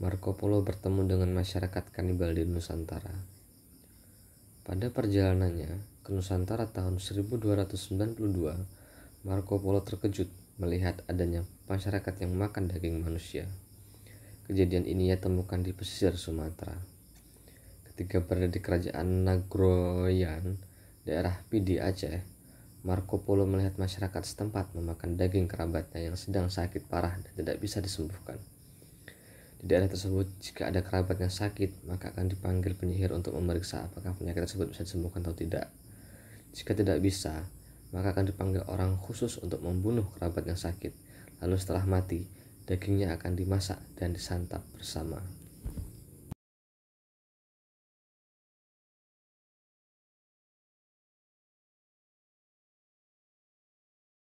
Marco Polo bertemu dengan masyarakat kanibal di Nusantara. Pada perjalanannya ke Nusantara tahun 1292, Marco Polo terkejut melihat adanya masyarakat yang makan daging manusia. Kejadian ini ia temukan di pesisir Sumatera. Ketika berada di kerajaan Nagroyan, daerah Pidi Aceh, Marco Polo melihat masyarakat setempat memakan daging kerabatnya yang sedang sakit parah dan tidak bisa disembuhkan. Di daerah tersebut, jika ada kerabat yang sakit, maka akan dipanggil penyihir untuk memeriksa apakah penyakit tersebut bisa disembuhkan atau tidak. Jika tidak bisa, maka akan dipanggil orang khusus untuk membunuh kerabat yang sakit. Lalu setelah mati, dagingnya akan dimasak dan disantap bersama.